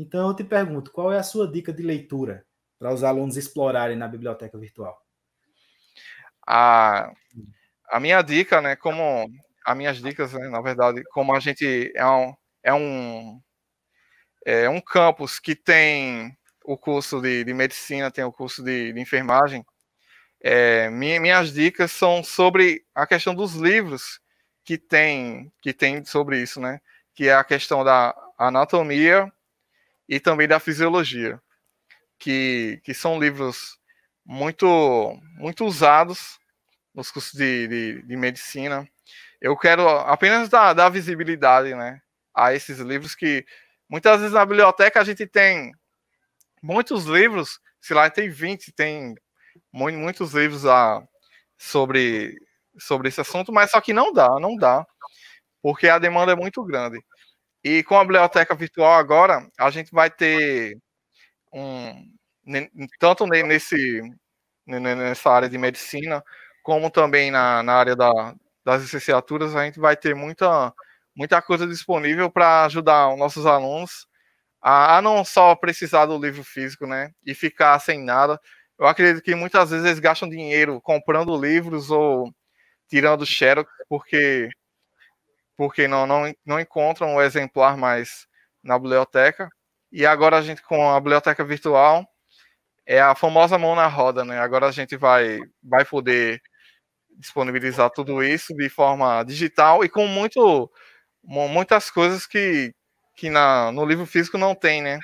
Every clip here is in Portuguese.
Então eu te pergunto, qual é a sua dica de leitura para os alunos explorarem na biblioteca virtual? A, a minha dica, né, como as minhas dicas, né, na verdade, como a gente é um, é um, é um campus que tem o curso de, de medicina, tem o curso de, de enfermagem, é, minhas dicas são sobre a questão dos livros que tem, que tem sobre isso, né? Que é a questão da anatomia, e também da Fisiologia, que, que são livros muito, muito usados nos cursos de, de, de medicina. Eu quero apenas dar, dar visibilidade né, a esses livros que muitas vezes na biblioteca a gente tem muitos livros, sei lá, tem 20, tem muitos livros a, sobre, sobre esse assunto, mas só que não dá, não dá, porque a demanda é muito grande. E com a biblioteca virtual agora, a gente vai ter um tanto nesse nessa área de medicina, como também na, na área da, das licenciaturas, a gente vai ter muita muita coisa disponível para ajudar os nossos alunos a, a, não só precisar do livro físico, né, e ficar sem nada. Eu acredito que muitas vezes eles gastam dinheiro comprando livros ou tirando xerox, porque porque não, não, não encontram o exemplar mais na biblioteca. E agora a gente, com a biblioteca virtual, é a famosa mão na roda, né? Agora a gente vai, vai poder disponibilizar tudo isso de forma digital e com muito, muitas coisas que, que na, no livro físico não tem, né?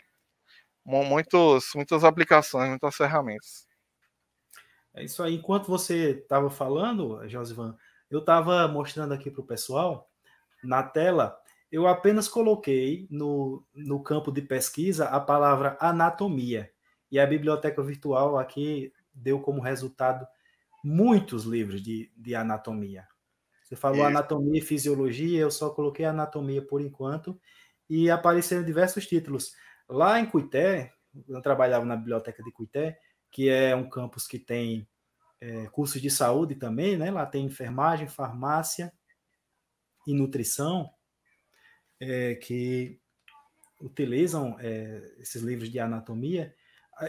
Muitos, muitas aplicações, muitas ferramentas. É isso aí. Enquanto você estava falando, Josivan, eu estava mostrando aqui para o pessoal na tela, eu apenas coloquei no, no campo de pesquisa a palavra anatomia. E a biblioteca virtual aqui deu como resultado muitos livros de, de anatomia. Você falou Isso. anatomia e fisiologia, eu só coloquei anatomia por enquanto, e apareceram diversos títulos. Lá em Cuité, eu trabalhava na biblioteca de Cuité, que é um campus que tem é, cursos de saúde também, né? Lá tem enfermagem, farmácia, e nutrição é, que utilizam é, esses livros de anatomia,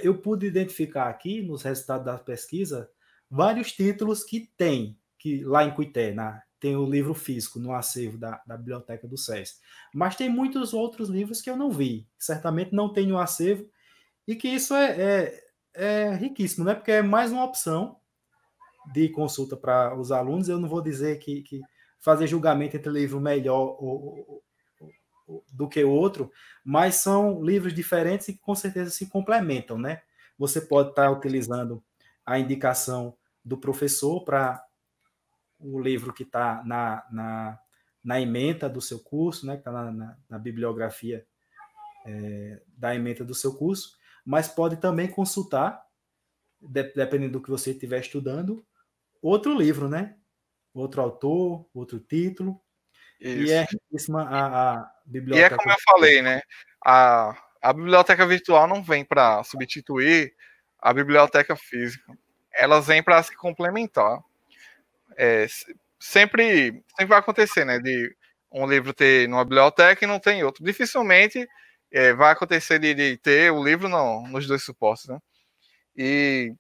eu pude identificar aqui nos resultados da pesquisa vários títulos que tem, que lá em Cuité, na, tem o livro físico no acervo da, da biblioteca do SES. Mas tem muitos outros livros que eu não vi, certamente não tem no acervo, e que isso é, é, é riquíssimo, né? porque é mais uma opção de consulta para os alunos. Eu não vou dizer que, que fazer julgamento entre livro melhor ou, ou, ou, do que o outro, mas são livros diferentes e que com certeza se complementam, né? Você pode estar tá utilizando a indicação do professor para o livro que está na, na, na ementa do seu curso, né? Que está na, na, na, bibliografia é, da ementa do seu curso, mas pode também consultar, de, dependendo do que você estiver estudando, outro livro, né? outro autor, outro título. Isso. E é a, a biblioteca. E é como eu falei, né? A, a biblioteca virtual não vem para substituir a biblioteca física. Elas vêm para se complementar. É, sempre, sempre vai acontecer, né? De um livro ter numa biblioteca e não tem outro. Dificilmente é, vai acontecer de, de, ter o livro não, nos dois supostos né? E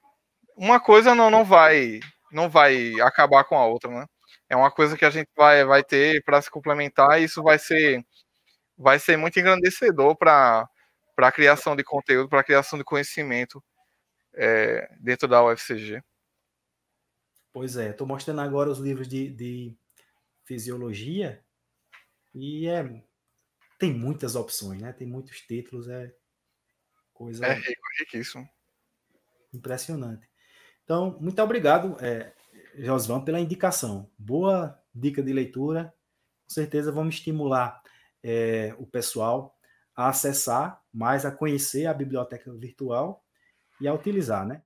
uma coisa não, não vai não vai acabar com a outra, né? É uma coisa que a gente vai, vai ter para se complementar e isso vai ser, vai ser muito engrandecedor para a criação de conteúdo, para a criação de conhecimento é, dentro da UFCG. Pois é, estou mostrando agora os livros de, de fisiologia e é, tem muitas opções, né? Tem muitos títulos, é coisa. É rico, é riquíssimo. Impressionante. Então, muito obrigado, é, Josvan, pela indicação. Boa dica de leitura. Com certeza vamos estimular é, o pessoal a acessar, mais a conhecer a biblioteca virtual e a utilizar, né?